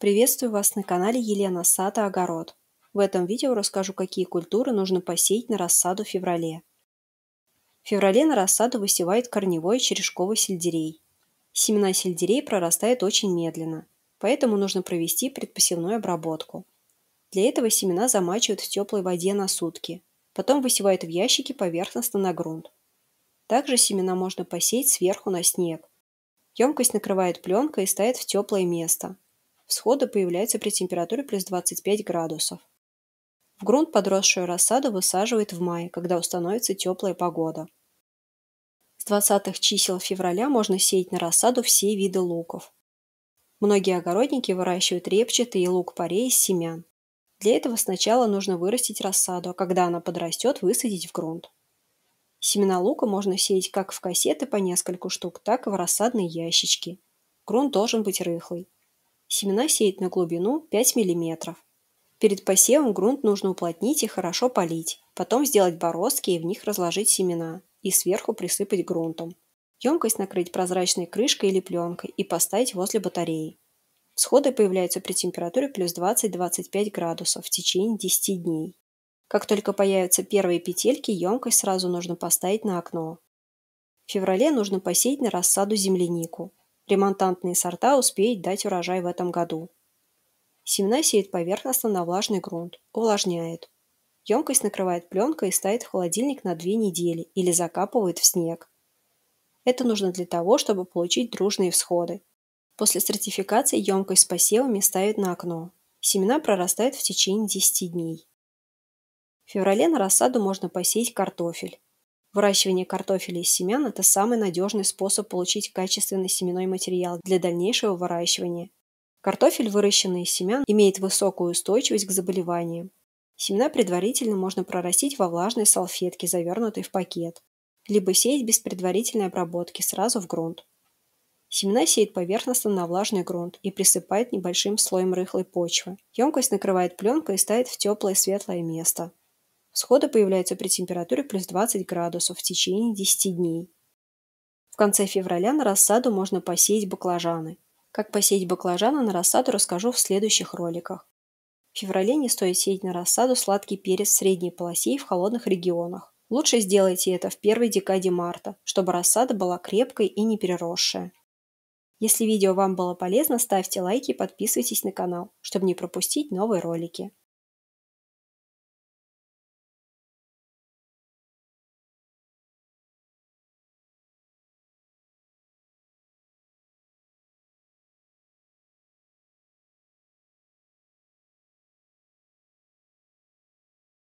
Приветствую вас на канале Елена Сада Огород. В этом видео расскажу, какие культуры нужно посеять на рассаду в феврале. В феврале на рассаду высевает корневой и черешковый сельдерей. Семена сельдерей прорастают очень медленно, поэтому нужно провести предпосевную обработку. Для этого семена замачивают в теплой воде на сутки, потом высевают в ящики поверхностно на грунт. Также семена можно посеять сверху на снег. Емкость накрывает пленкой и ставит в теплое место – всходы появляются при температуре плюс 25 градусов. В грунт подросшую рассаду высаживают в мае, когда установится теплая погода. С 20-х чисел февраля можно сеять на рассаду все виды луков. Многие огородники выращивают репчатый и лук-порей из семян. Для этого сначала нужно вырастить рассаду, а когда она подрастет, высадить в грунт. Семена лука можно сеять как в кассеты по несколько штук, так и в рассадные ящички. Грунт должен быть рыхлый. Семена сеять на глубину 5 мм. Перед посевом грунт нужно уплотнить и хорошо полить, потом сделать бороздки и в них разложить семена, и сверху присыпать грунтом. Емкость накрыть прозрачной крышкой или пленкой и поставить возле батареи. Сходы появляются при температуре плюс 20-25 градусов в течение 10 дней. Как только появятся первые петельки, емкость сразу нужно поставить на окно. В феврале нужно посеять на рассаду землянику ремонтантные сорта успеют дать урожай в этом году. Семена сеет поверхностно на влажный грунт, увлажняет. Емкость накрывает пленкой и ставит в холодильник на две недели или закапывает в снег. Это нужно для того, чтобы получить дружные всходы. После стратификации емкость с посевами ставят на окно. Семена прорастают в течение 10 дней. В феврале на рассаду можно посеять картофель. Выращивание картофеля из семян – это самый надежный способ получить качественный семенной материал для дальнейшего выращивания. Картофель, выращенный из семян, имеет высокую устойчивость к заболеваниям. Семена предварительно можно прорастить во влажной салфетке, завернутой в пакет, либо сеять без предварительной обработки сразу в грунт. Семена сеет поверхностно на влажный грунт и присыпает небольшим слоем рыхлой почвы. Емкость накрывает пленкой и ставит в теплое светлое место. Сходы появляются при температуре плюс 20 градусов в течение 10 дней. В конце февраля на рассаду можно посеять баклажаны. Как посеять баклажаны на рассаду расскажу в следующих роликах. В феврале не стоит сеять на рассаду сладкий перец в средней полосе и в холодных регионах. Лучше сделайте это в первой декаде марта, чтобы рассада была крепкой и не переросшая. Если видео вам было полезно, ставьте лайки и подписывайтесь на канал, чтобы не пропустить новые ролики.